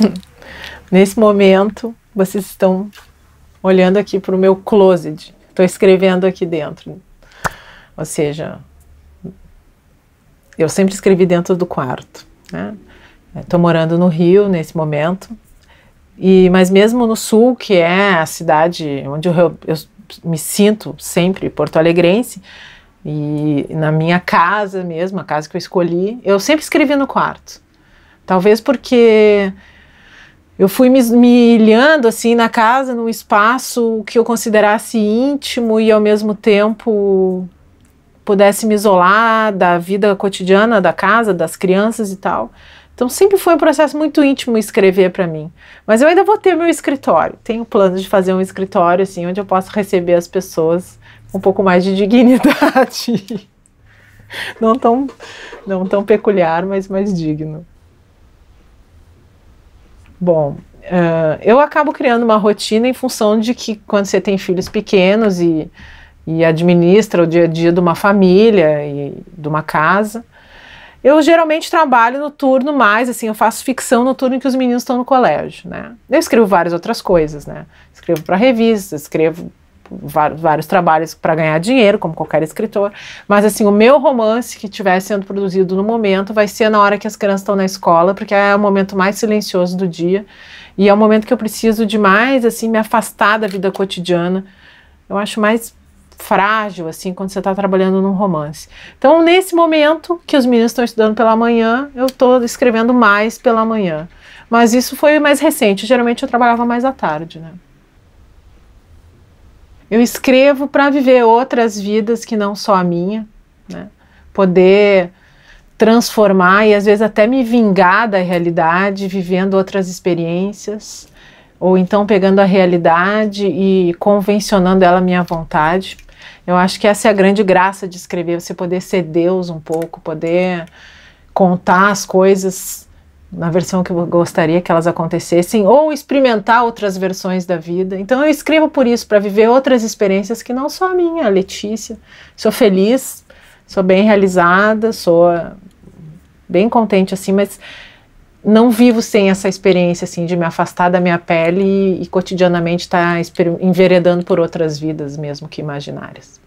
Nesse momento, vocês estão olhando aqui para o meu closet. Estou escrevendo aqui dentro. Ou seja, eu sempre escrevi dentro do quarto. Estou né? É, morando no Rio nesse momento. E, mas mesmo no sul, que é a cidade onde eu, eu me sinto sempre porto-alegrense, e na minha casa mesmo, a casa que eu escolhi, eu sempre escrevi no quarto. Talvez porque eu fui me, me ilhando assim na casa, num espaço que eu considerasse íntimo e ao mesmo tempo pudesse me isolar da vida cotidiana da casa, das crianças e tal. Então sempre foi um processo muito íntimo escrever para mim. Mas eu ainda vou ter meu escritório. Tenho plano de fazer um escritório assim onde eu possa receber as pessoas com um pouco mais de dignidade. não tão não tão peculiar, mas mais digno. Bom, uh, eu acabo criando uma rotina em função de que quando você tem filhos pequenos e, e administra o dia a dia de uma família e de uma casa, eu geralmente trabalho no turno mais, assim, eu faço ficção no turno em que os meninos estão no colégio, né? Eu escrevo várias outras coisas, né? Escrevo para revistas, escrevo vários trabalhos para ganhar dinheiro, como qualquer escritor. Mas assim, o meu romance que estiver sendo produzido no momento vai ser na hora que as crianças estão na escola, porque é o momento mais silencioso do dia e é o momento que eu preciso de mais assim me afastar da vida cotidiana. Eu acho mais frágil assim quando você está trabalhando num romance. Então, nesse momento que os meninos estão estudando pela manhã, eu estou escrevendo mais pela manhã. Mas isso foi mais recente. Geralmente eu trabalhava mais à tarde, né? Eu escrevo para viver outras vidas que não só a minha, né? Poder transformar e às vezes até me vingar da realidade, vivendo outras experiências, ou então pegando a realidade e convencionando ela à minha vontade. Eu acho que essa é a grande graça de escrever, você poder ser Deus um pouco, poder contar as coisas na versão que eu gostaria que elas acontecessem, ou experimentar outras versões da vida. Então eu escrevo por isso, para viver outras experiências que não só a minha, a Letícia. Sou feliz, sou bem realizada, sou ah, bem contente assim, mas não vivo sem essa experiência assim de me afastar da minha pele e, e cotidianamente estar tá enveredando por outras vidas mesmo que imaginárias.